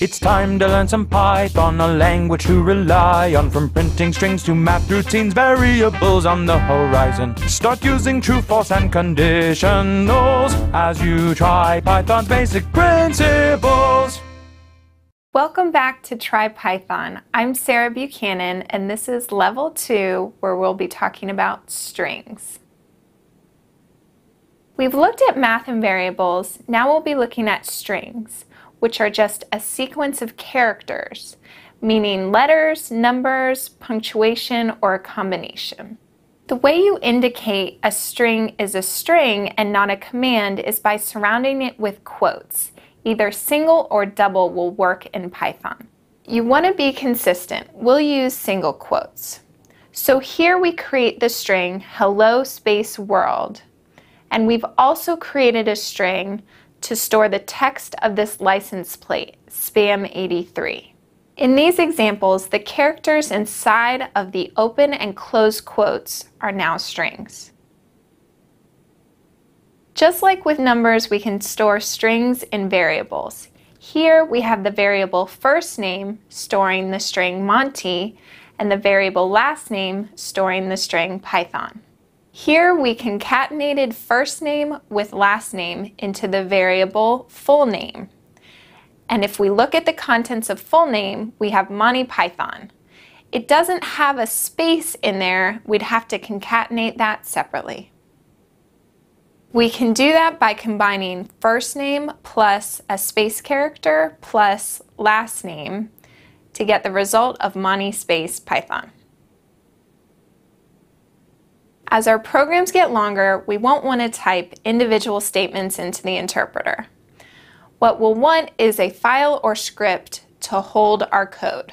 It's time to learn some Python, a language to rely on. From printing strings to map routines, variables on the horizon. Start using true, false, and conditionals as you try Python's basic principles. Welcome back to Try Python. I'm Sarah Buchanan, and this is level two, where we'll be talking about strings. We've looked at math and variables, now we'll be looking at strings which are just a sequence of characters, meaning letters, numbers, punctuation, or a combination. The way you indicate a string is a string and not a command is by surrounding it with quotes. Either single or double will work in Python. You want to be consistent. We'll use single quotes. So here we create the string hello space world. And we've also created a string to store the text of this license plate, SPAM83. In these examples, the characters inside of the open and close quotes are now strings. Just like with numbers, we can store strings in variables. Here we have the variable first name storing the string Monty and the variable last name storing the string Python. Here we concatenated first name with last name into the variable full name. And if we look at the contents of full name, we have Monty Python. It doesn't have a space in there. We'd have to concatenate that separately. We can do that by combining first name plus a space character plus last name to get the result of Monty space Python. As our programs get longer, we won't want to type individual statements into the interpreter. What we'll want is a file or script to hold our code.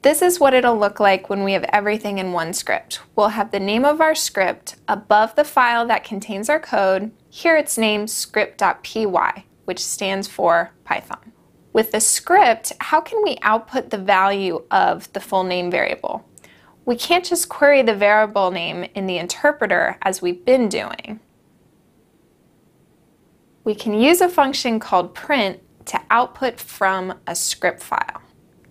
This is what it'll look like when we have everything in one script. We'll have the name of our script above the file that contains our code. Here it's named script.py, which stands for Python. With the script, how can we output the value of the full name variable? we can't just query the variable name in the interpreter as we've been doing. We can use a function called print to output from a script file.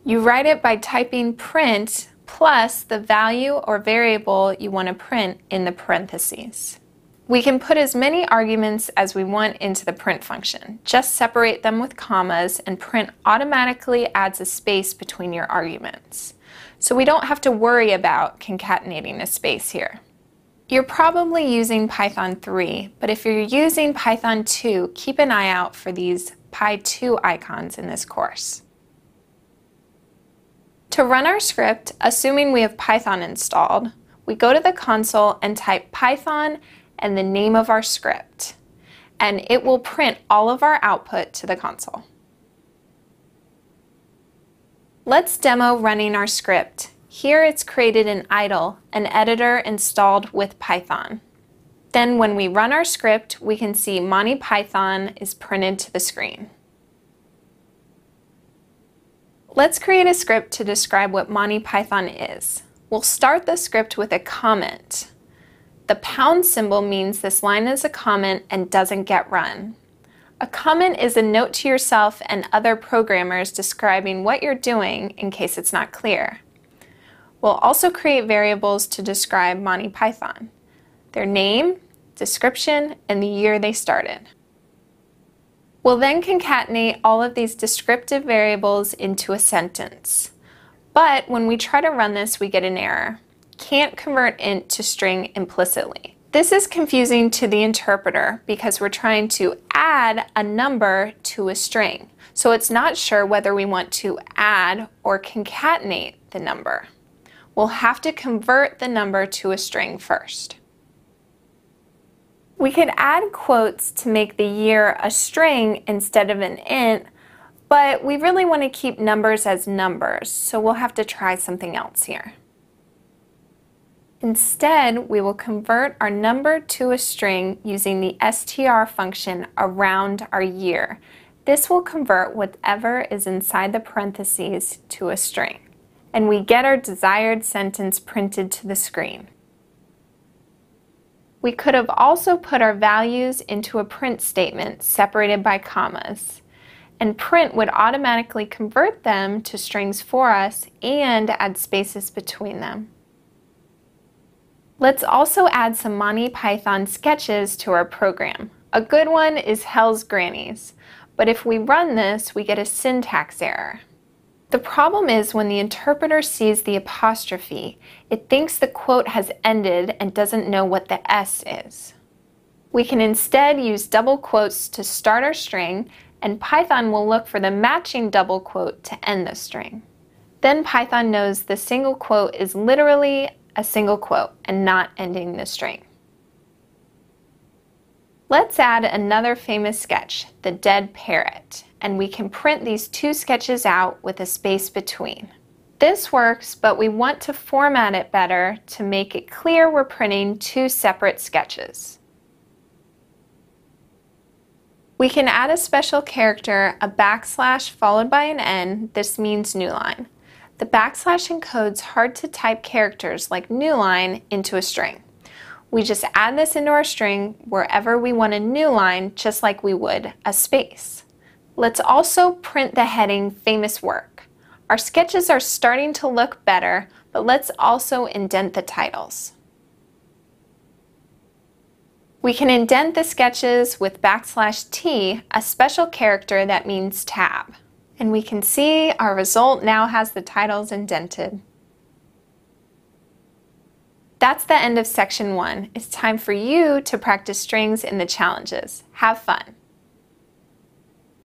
You write it by typing print plus the value or variable you want to print in the parentheses. We can put as many arguments as we want into the print function. Just separate them with commas and print automatically adds a space between your arguments. So we don't have to worry about concatenating a space here. You're probably using Python 3, but if you're using Python 2, keep an eye out for these Py2 icons in this course. To run our script, assuming we have Python installed, we go to the console and type Python and the name of our script, and it will print all of our output to the console. Let's demo running our script. Here it's created an idle, an editor installed with Python. Then when we run our script, we can see Monty Python is printed to the screen. Let's create a script to describe what Monty Python is. We'll start the script with a comment. The pound symbol means this line is a comment and doesn't get run. A comment is a note to yourself and other programmers describing what you're doing in case it's not clear. We'll also create variables to describe Monty Python, their name, description, and the year they started. We'll then concatenate all of these descriptive variables into a sentence. But when we try to run this, we get an error. Can't convert int to string implicitly. This is confusing to the interpreter because we're trying to add a number to a string. So it's not sure whether we want to add or concatenate the number. We'll have to convert the number to a string first. We could add quotes to make the year a string instead of an int, but we really want to keep numbers as numbers, so we'll have to try something else here. Instead, we will convert our number to a string using the str function around our year. This will convert whatever is inside the parentheses to a string. And we get our desired sentence printed to the screen. We could have also put our values into a print statement separated by commas. And print would automatically convert them to strings for us and add spaces between them. Let's also add some Monty Python sketches to our program. A good one is Hell's Grannies, but if we run this, we get a syntax error. The problem is when the interpreter sees the apostrophe, it thinks the quote has ended and doesn't know what the S is. We can instead use double quotes to start our string, and Python will look for the matching double quote to end the string. Then Python knows the single quote is literally a single quote and not ending the string. Let's add another famous sketch, The Dead Parrot, and we can print these two sketches out with a space between. This works, but we want to format it better to make it clear we're printing two separate sketches. We can add a special character, a backslash followed by an N, this means new line. The backslash encodes hard to type characters like newline into a string. We just add this into our string wherever we want a new line, just like we would a space. Let's also print the heading famous work. Our sketches are starting to look better, but let's also indent the titles. We can indent the sketches with backslash T, a special character that means tab. And we can see our result now has the titles indented. That's the end of section one. It's time for you to practice strings in the challenges. Have fun.